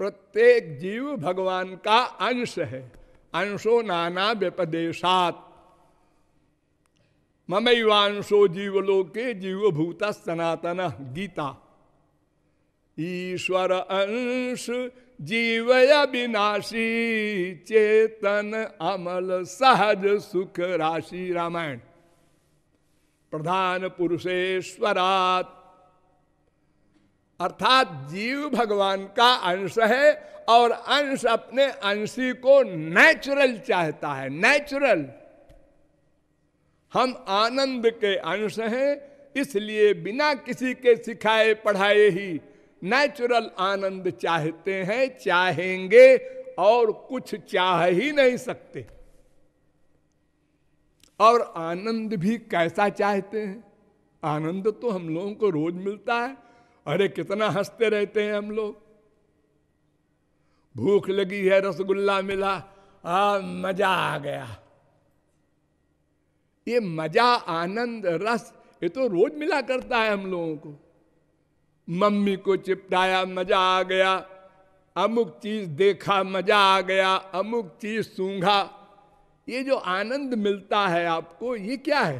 प्रत्येक जीव भगवान का अंश है अंशो नाना व्यपदेशात ममैवांशो जीवलोके जीवभूत सनातन गीता ईश्वर अंश जीव अविनाशी चेतन अमल सहज सुख राशि रामायण प्रधान पुरुषेश्वरात् अर्थात जीव भगवान का अंश है और अंश अपने अंशी को नेचुरल चाहता है नेचुरल हम आनंद के अंश हैं इसलिए बिना किसी के सिखाए पढ़ाए ही नेचुरल आनंद चाहते हैं चाहेंगे और कुछ चाह ही नहीं सकते और आनंद भी कैसा चाहते हैं आनंद तो हम लोगों को रोज मिलता है अरे कितना हंसते रहते हैं हम लोग भूख लगी है रसगुल्ला मिला आ मजा आ गया ये मजा आनंद रस ये तो रोज मिला करता है हम लोगों को मम्मी को चिपटाया मजा आ गया अमुक चीज देखा मजा आ गया अमुक चीज सूंघा ये जो आनंद मिलता है आपको ये क्या है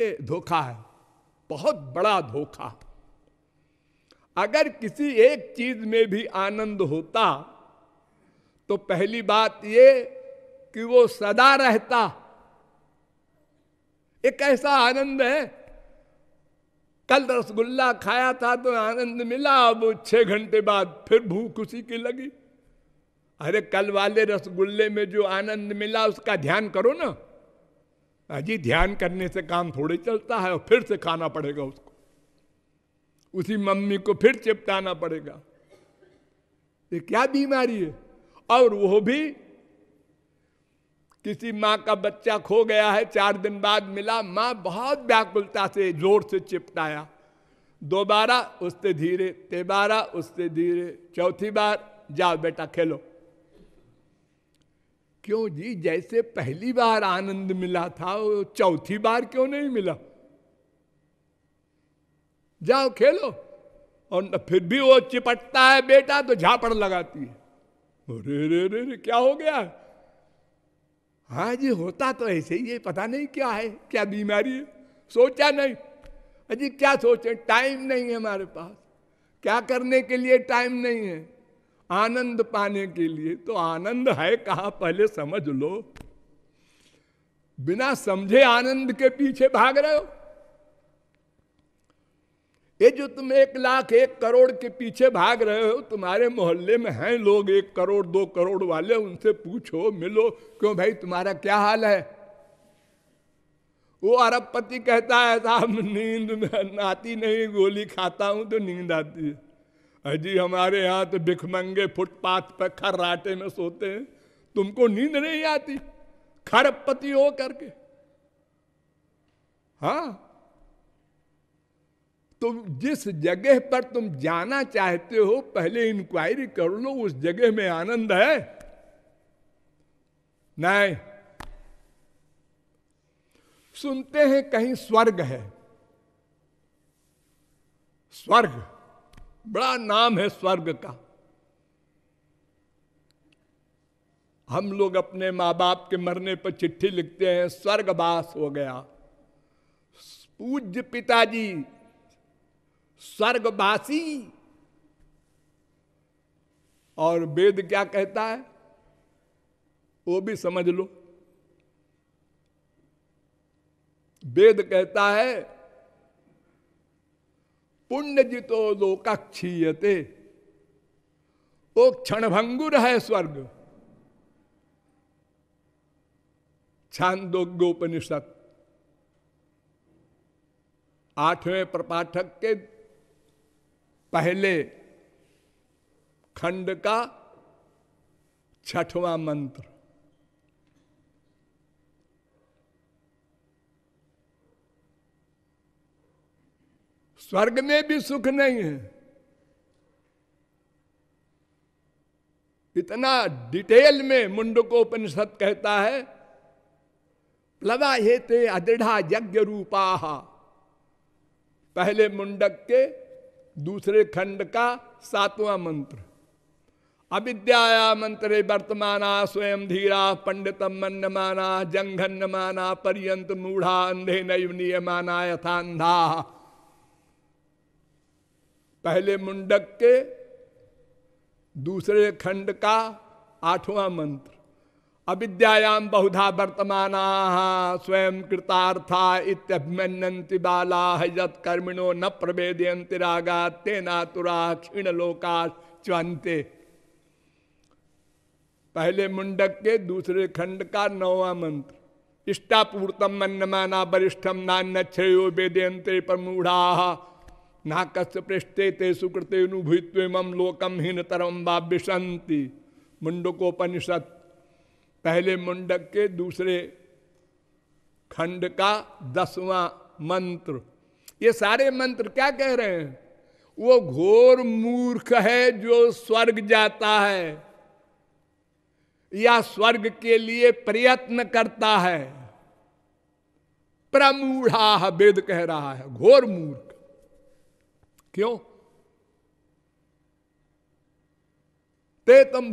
ये धोखा है बहुत बड़ा धोखा अगर किसी एक चीज में भी आनंद होता तो पहली बात ये कि वो सदा रहता एक ऐसा आनंद है कल रसगुल्ला खाया था तो आनंद मिला अब छह घंटे बाद फिर भूख उसी की लगी अरे कल वाले रसगुल्ले में जो आनंद मिला उसका ध्यान करो ना जी ध्यान करने से काम थोड़े चलता है और फिर से खाना पड़ेगा उसको उसी मम्मी को फिर चिपटाना पड़ेगा ये क्या बीमारी है और वो भी किसी माँ का बच्चा खो गया है चार दिन बाद मिला माँ बहुत व्याकुलता से जोर से चिपटाया दोबारा उससे धीरे तेबारा उससे धीरे चौथी बार जाओ बेटा खेलो क्यों जी जैसे पहली बार आनंद मिला था वो चौथी बार क्यों नहीं मिला जाओ खेलो और फिर भी वो चिपटता है बेटा तो झापड़ लगाती है अरे रे रे रे क्या हो गया हाँ जी होता तो ऐसे ही है पता नहीं क्या है क्या बीमारी है सोचा नहीं अजी क्या सोचे टाइम नहीं है हमारे पास क्या करने के लिए टाइम नहीं है आनंद पाने के लिए तो आनंद है कहा पहले समझ लो बिना समझे आनंद के पीछे भाग रहे हो ये जो तुम एक लाख एक करोड़ के पीछे भाग रहे हो तुम्हारे मोहल्ले में हैं लोग एक करोड़ दो करोड़ वाले उनसे पूछो मिलो क्यों भाई तुम्हारा क्या हाल है वो अरबपति कहता है साहब नींद में आती नहीं गोली खाता हूं तो नींद आती है अजी हमारे यहाँ तो भिखमंगे फुटपाथ पर खर्राटे में सोते हैं तुमको नींद नहीं आती खरपति हो करके हा तो जिस जगह पर तुम जाना चाहते हो पहले इंक्वायरी कर लो उस जगह में आनंद है नहीं सुनते हैं कहीं स्वर्ग है स्वर्ग बड़ा नाम है स्वर्ग का हम लोग अपने माँ बाप के मरने पर चिट्ठी लिखते हैं स्वर्गवास हो गया पूज्य पिताजी स्वर्गवासी और वेद क्या कहता है वो भी समझ लो वेद कहता है पुण्य जितो लोकाक्षीयते वो क्षणभंगुर है स्वर्ग छांदोग्योपनिषद आठवें प्रपाठक के पहले खंड का छठवां मंत्र स्वर्ग में भी सुख नहीं है इतना डिटेल में मुंडकोपनिषद कहता है प्लवा हेते अदृढ़ा यज्ञ रूपा पहले मुंडक के दूसरे खंड का सातवां मंत्र अविद्याया मंत्र वर्तमाना स्वयं धीरा पंडितम जंघन जंघन्यमाना पर्यंत मूढ़ा अंधे नैव नियमाना अंधा पहले मुंडक के दूसरे खंड का आठवां मंत्र अविद्याम बहुधा वर्तमान स्वयं कृतार्था इत्यभिमन्यंति बाला हजत कर्मिणो न प्रवेदयंति रागा तेनातुरा क्षीण लोका च्वंते पहले मुंडक के दूसरे खंड का नौवा मंत्र इष्टापूर्तम मन्यमाना वरिष्ठम नान्य श्रेयो वेदयंत्र प्रमूढ़ा ना कस्य पृष्ठे ते सुकृते अनुभूत्व मम लोकम हीन तरम बाब्यशंति मुंडकोपनिषद पहले मुंडक के दूसरे खंड का दसवां मंत्र ये सारे मंत्र क्या कह रहे हैं वो घोर मूर्ख है जो स्वर्ग जाता है या स्वर्ग के लिए प्रयत्न करता है प्रमूढ़ा वेद कह रहा है घोर मूर्ख क्यों ते तम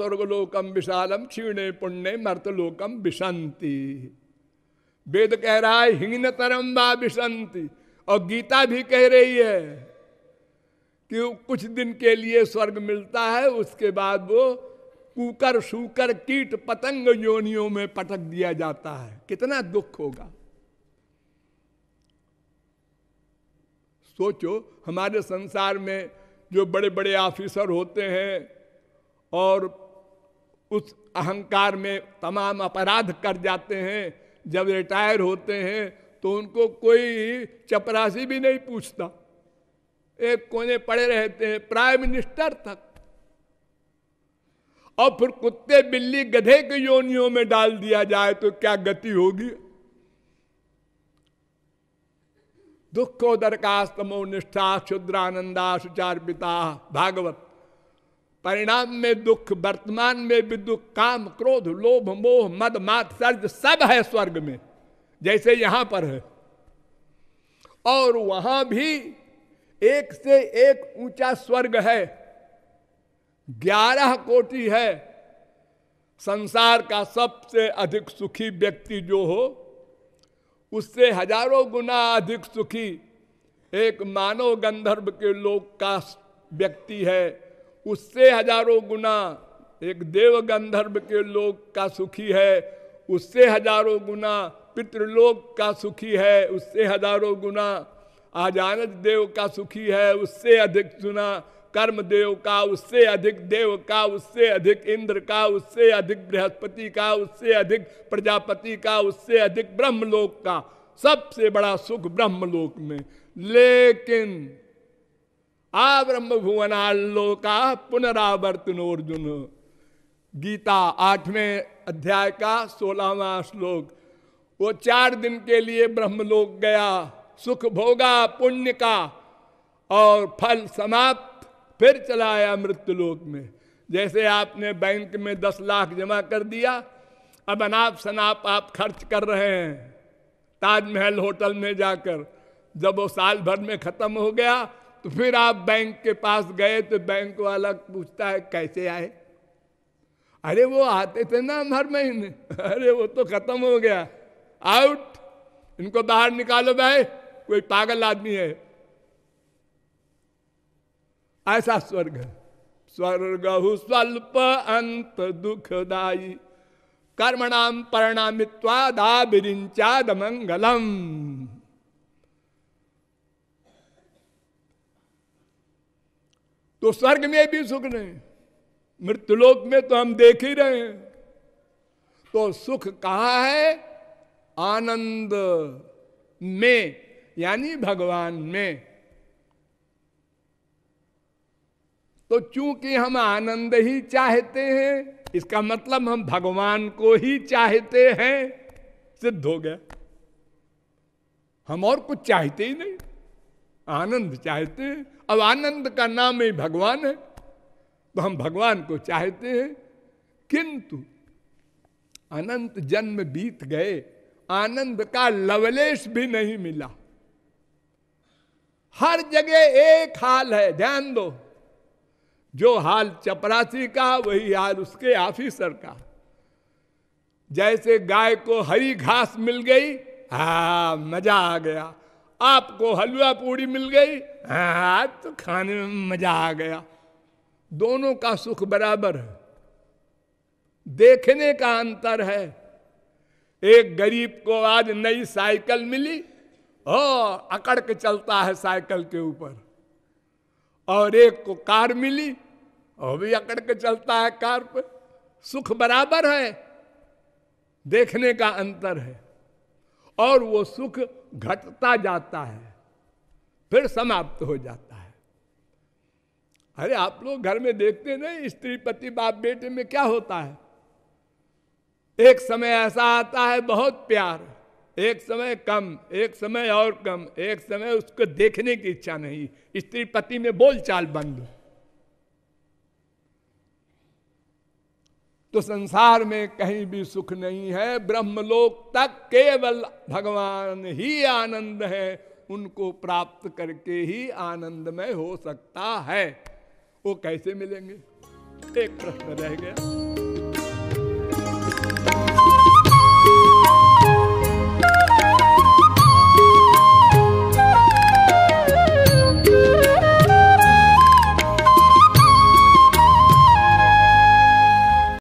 स्वर्गलोकम विशालम क्षीणे पुण्य मर्तलोकम विशंति वेद कह रहा है हिंग तरम्बा विशंति और गीता भी कह रही है कि कुछ दिन के लिए स्वर्ग मिलता है उसके बाद वो कुकर सूकर कीट पतंग योनियों में पटक दिया जाता है कितना दुख होगा सोचो हमारे संसार में जो बड़े बड़े ऑफिसर होते हैं और उस अहंकार में तमाम अपराध कर जाते हैं जब रिटायर होते हैं तो उनको कोई चपरासी भी नहीं पूछता एक कोने पड़े रहते हैं प्राइम मिनिस्टर तक और फिर कुत्ते बिल्ली गधे के योनियों में डाल दिया जाए तो क्या गति होगी दुखो दरकास्तमो निष्ठा क्षुद्रानंदा पिता भागवत परिणाम में दुख वर्तमान में भी दुख काम क्रोध लोभ मोह मद सर्ज सब है स्वर्ग में जैसे यहां पर है और वहां भी एक से एक ऊंचा स्वर्ग है ग्यारह कोटि है संसार का सबसे अधिक सुखी व्यक्ति जो हो उससे हजारों गुना अधिक सुखी एक मानव गंधर्व के लोक का व्यक्ति है उससे हजारों गुना एक देव गंधर्व के लोक का सुखी है उससे हजारों गुना पितृलोक का सुखी है उससे हजारों गुना आजानज देव का सुखी है उससे अधिक सुना कर्म देव का उससे अधिक देव का उससे अधिक इंद्र का उससे अधिक बृहस्पति का उससे अधिक प्रजापति का उससे अधिक ब्रह्मलोक का सबसे बड़ा सुख ब्रह्मलोक में लेकिन आ ब्रह्म भुवनालोका पुनरावर्तन अर्जुन गीता आठवें अध्याय का सोलहवा श्लोक वो चार दिन के लिए ब्रह्मलोक गया सुख भोगा पुण्य का और फल समाप्त फिर चला आया मृत्यु लोक में जैसे आपने बैंक में दस लाख जमा कर दिया अब अनाप शनाप आप खर्च कर रहे हैं ताजमहल होटल में जाकर जब वो साल भर में ख़त्म हो गया तो फिर आप बैंक के पास गए तो बैंक वाला पूछता है कैसे आए अरे वो आते थे ना हम हर महीने अरे वो तो ख़त्म हो गया आउट इनको बाहर निकालो भाई कोई पागल आदमी है ऐसा स्वर्ग स्वर्ग स्वल्प अंत दुखदायी कर्मणाम परिंचाद मंगलम तो स्वर्ग में भी सुख नहीं मृत्युलोक में तो हम देख ही रहे हैं तो सुख कहा है आनंद में यानी भगवान में तो चूंकि हम आनंद ही चाहते हैं इसका मतलब हम भगवान को ही चाहते हैं सिद्ध हो गया हम और कुछ चाहते ही नहीं आनंद चाहते हैं अब आनंद का नाम ही भगवान है तो हम भगवान को चाहते हैं किंतु अनंत जन्म बीत गए आनंद का लवलेश भी नहीं मिला हर जगह एक हाल है ध्यान दो जो हाल चपरासी का वही हाल उसके ऑफिसर का जैसे गाय को हरी घास मिल गई हा मजा आ गया आपको हलवा पूड़ी मिल गई हा तो खाने में मजा आ गया दोनों का सुख बराबर है देखने का अंतर है एक गरीब को आज नई साइकिल मिली और अकड़ के चलता है साइकिल के ऊपर और एक को कार मिली और भी अकड़ के चलता है कार पर सुख बराबर है देखने का अंतर है और वो सुख घटता जाता है फिर समाप्त हो जाता है अरे आप लोग घर में देखते नहीं स्त्री पति बाप बेटे में क्या होता है एक समय ऐसा आता है बहुत प्यार है एक समय कम एक समय और कम एक समय उसको देखने की इच्छा नहीं स्त्री पति में बोलचाल बंद तो संसार में कहीं भी सुख नहीं है ब्रह्मलोक तक केवल भगवान ही आनंद है उनको प्राप्त करके ही आनंद में हो सकता है वो कैसे मिलेंगे एक प्रश्न रह गया